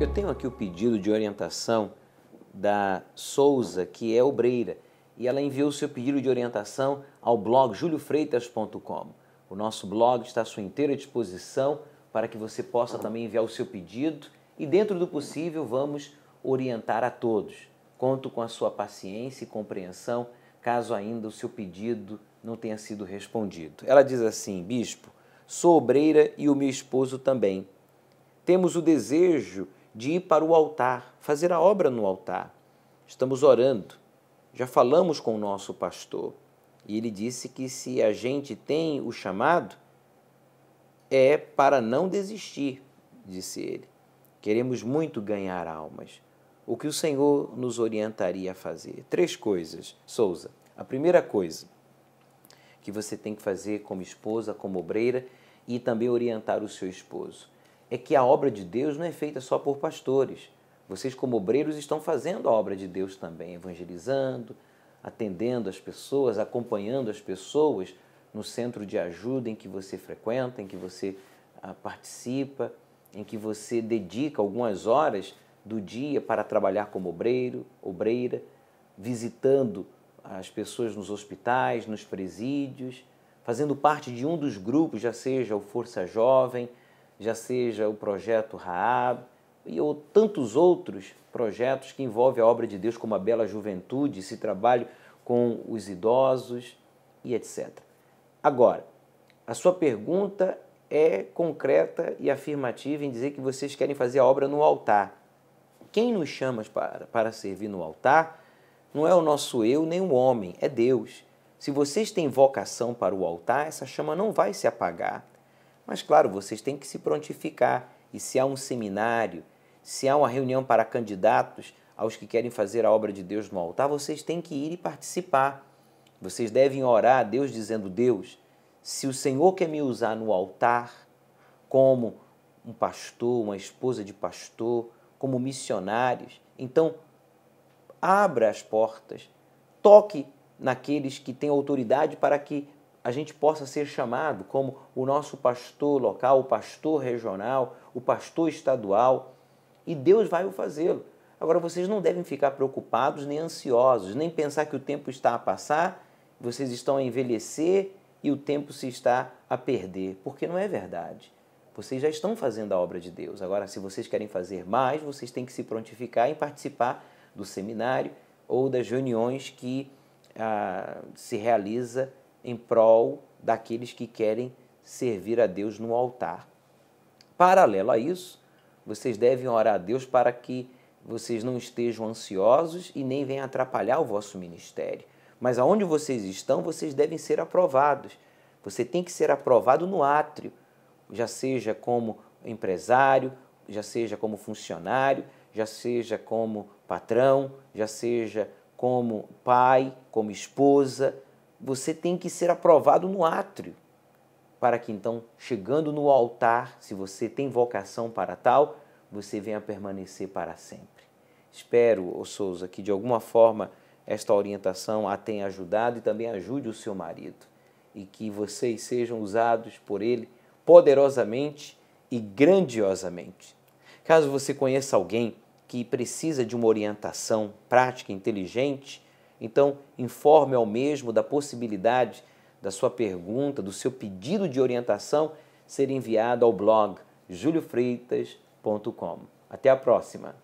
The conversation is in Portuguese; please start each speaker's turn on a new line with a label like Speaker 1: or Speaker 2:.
Speaker 1: Eu tenho aqui o pedido de orientação da Souza, que é obreira, e ela enviou o seu pedido de orientação ao blog juliofreitas.com. O nosso blog está à sua inteira disposição para que você possa também enviar o seu pedido e, dentro do possível, vamos orientar a todos. Conto com a sua paciência e compreensão caso ainda o seu pedido não tenha sido respondido. Ela diz assim: Bispo, sou obreira e o meu esposo também. Temos o desejo de ir para o altar, fazer a obra no altar. Estamos orando, já falamos com o nosso pastor e ele disse que se a gente tem o chamado, é para não desistir, disse ele. Queremos muito ganhar almas o que o Senhor nos orientaria a fazer? Três coisas, Souza. A primeira coisa que você tem que fazer como esposa, como obreira e também orientar o seu esposo é que a obra de Deus não é feita só por pastores. Vocês, como obreiros, estão fazendo a obra de Deus também, evangelizando, atendendo as pessoas, acompanhando as pessoas no centro de ajuda em que você frequenta, em que você ah, participa, em que você dedica algumas horas do dia para trabalhar como obreiro, obreira, visitando as pessoas nos hospitais, nos presídios, fazendo parte de um dos grupos, já seja o Força Jovem, já seja o projeto Raab e ou tantos outros projetos que envolvem a obra de Deus como a bela juventude, esse trabalho com os idosos e etc. Agora, a sua pergunta é concreta e afirmativa em dizer que vocês querem fazer a obra no altar. Quem nos chama para, para servir no altar não é o nosso eu nem o homem, é Deus. Se vocês têm vocação para o altar, essa chama não vai se apagar. Mas, claro, vocês têm que se prontificar. E se há um seminário, se há uma reunião para candidatos aos que querem fazer a obra de Deus no altar, vocês têm que ir e participar. Vocês devem orar a Deus dizendo: Deus, se o Senhor quer me usar no altar como um pastor, uma esposa de pastor, como missionários. Então, abra as portas, toque naqueles que têm autoridade para que a gente possa ser chamado como o nosso pastor local, o pastor regional, o pastor estadual, e Deus vai o fazê-lo. Agora vocês não devem ficar preocupados nem ansiosos, nem pensar que o tempo está a passar, vocês estão a envelhecer e o tempo se está a perder, porque não é verdade. Vocês já estão fazendo a obra de Deus. Agora, se vocês querem fazer mais, vocês têm que se prontificar em participar do seminário ou das reuniões que ah, se realiza em prol daqueles que querem servir a Deus no altar. Paralelo a isso, vocês devem orar a Deus para que vocês não estejam ansiosos e nem venham atrapalhar o vosso ministério. Mas aonde vocês estão, vocês devem ser aprovados. Você tem que ser aprovado no átrio já seja como empresário, já seja como funcionário, já seja como patrão, já seja como pai, como esposa, você tem que ser aprovado no átrio, para que então, chegando no altar, se você tem vocação para tal, você venha permanecer para sempre. Espero, ô Souza, que de alguma forma esta orientação a tenha ajudado e também ajude o seu marido, e que vocês sejam usados por ele poderosamente e grandiosamente. Caso você conheça alguém que precisa de uma orientação prática inteligente, então informe ao mesmo da possibilidade da sua pergunta, do seu pedido de orientação ser enviado ao blog juliofreitas.com. Até a próxima!